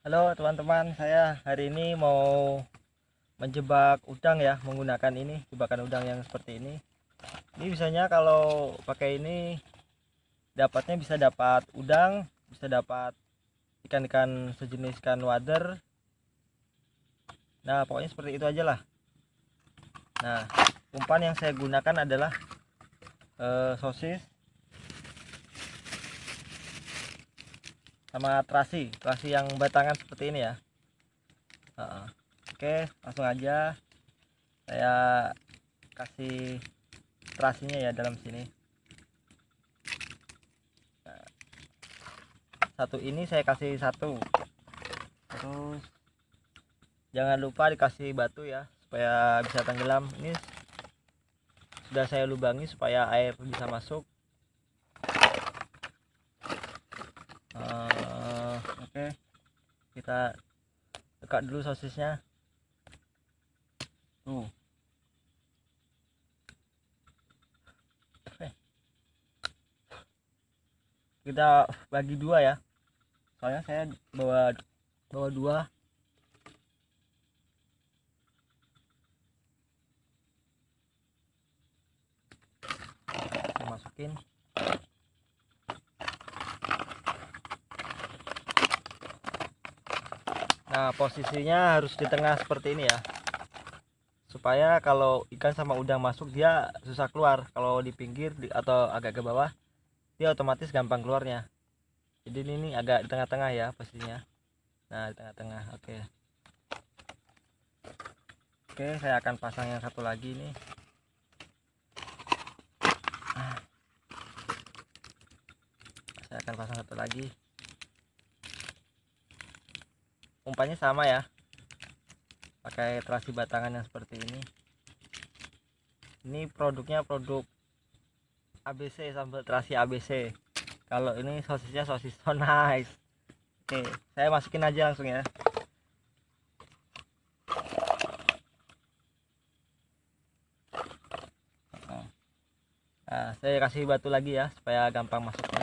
Halo teman-teman, saya hari ini mau menjebak udang ya menggunakan ini jebakan udang yang seperti ini. Ini biasanya kalau pakai ini dapatnya bisa dapat udang, bisa dapat ikan-ikan sejenis ikan wader. Nah, pokoknya seperti itu aja lah. Nah, umpan yang saya gunakan adalah e, sosis sama terasi terasi yang batangan seperti ini ya uh, oke langsung aja saya kasih terasinya ya dalam sini nah, satu ini saya kasih satu terus jangan lupa dikasih batu ya supaya bisa tenggelam ini sudah saya lubangi supaya air bisa masuk kita dekat dulu sosisnya tuh eh. kita bagi dua ya soalnya saya bawa bawa dua masukin Nah posisinya harus di tengah seperti ini ya supaya kalau ikan sama udang masuk dia susah keluar kalau di pinggir atau agak ke bawah dia otomatis gampang keluarnya jadi ini, ini agak di tengah-tengah ya posisinya nah di tengah-tengah oke okay. oke okay, saya akan pasang yang satu lagi nih ah. saya akan pasang satu lagi umpannya sama ya pakai terasi batangan yang seperti ini ini produknya produk ABC sambal terasi ABC kalau ini sosisnya sosis so nice oke saya masukin aja langsung ya nah, saya kasih batu lagi ya supaya gampang masuknya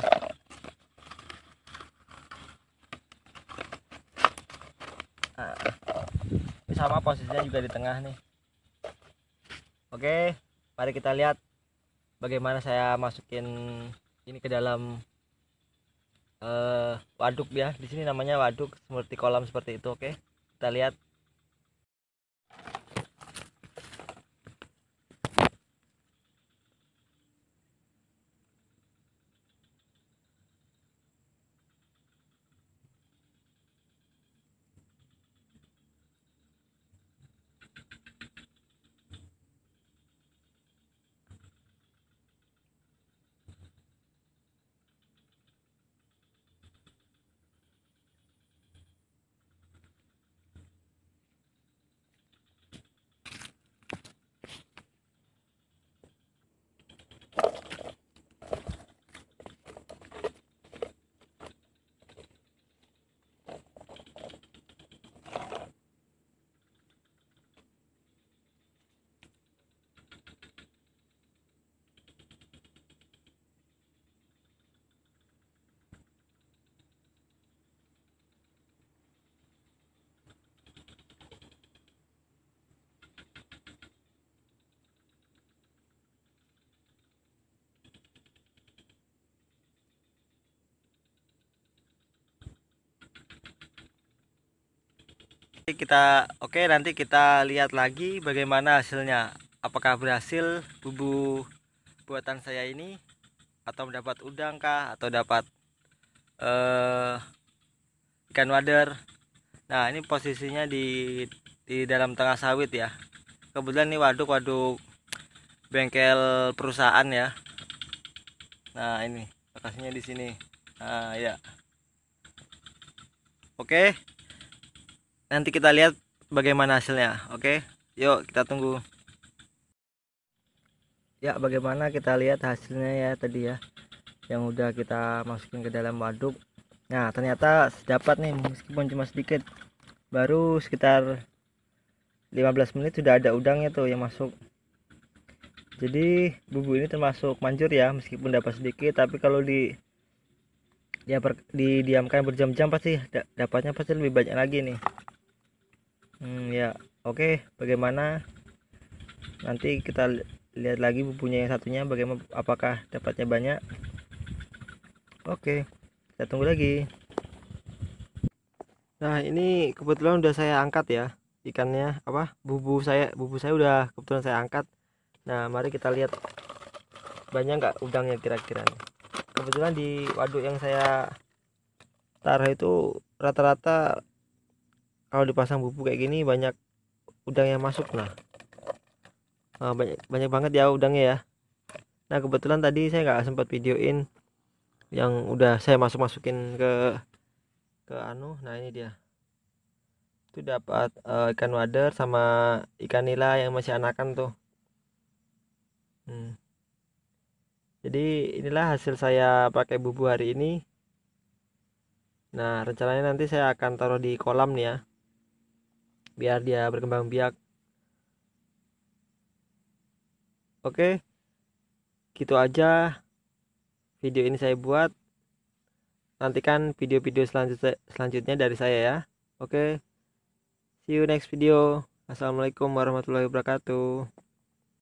nah sama posisinya juga di tengah nih oke mari kita lihat bagaimana saya masukin ini ke dalam uh, waduk ya di sini namanya waduk seperti kolam seperti itu oke kita lihat kita oke okay, nanti kita lihat lagi bagaimana hasilnya apakah berhasil bubu buatan saya ini atau mendapat udang kah atau dapat uh, ikan wader nah ini posisinya di di dalam tengah sawit ya kebetulan ini waduk waduk bengkel perusahaan ya nah ini lokasinya di sini nah ya oke okay nanti kita lihat bagaimana hasilnya oke yuk kita tunggu ya bagaimana kita lihat hasilnya ya tadi ya yang udah kita masukin ke dalam waduk nah ternyata sedapat nih meskipun cuma sedikit baru sekitar 15 menit sudah ada udangnya tuh yang masuk jadi bubu ini termasuk manjur ya meskipun dapat sedikit tapi kalau di ya per, didiamkan berjam-jam pasti dapatnya pasti lebih banyak lagi nih hmm, ya oke bagaimana nanti kita lihat lagi bubunya yang satunya bagaimana apakah dapatnya banyak oke kita tunggu lagi nah ini kebetulan udah saya angkat ya ikannya apa bubu saya bubu saya udah kebetulan saya angkat nah mari kita lihat banyak nggak udangnya kira-kira kebetulan di waduk yang saya taruh itu rata-rata kalau dipasang bubuk kayak gini banyak udang yang masuk lah nah, ah, banyak banyak banget ya udangnya ya nah kebetulan tadi saya nggak sempat videoin yang udah saya masuk masukin ke ke anu nah ini dia itu dapat uh, ikan wader sama ikan nila yang masih anakan tuh hmm. jadi inilah hasil saya pakai bubu hari ini nah rencananya nanti saya akan taruh di kolam nih ya biar dia berkembang biak oke gitu aja video ini saya buat nantikan video-video selanjutnya selanjutnya dari saya ya oke see you next video assalamualaikum warahmatullahi wabarakatuh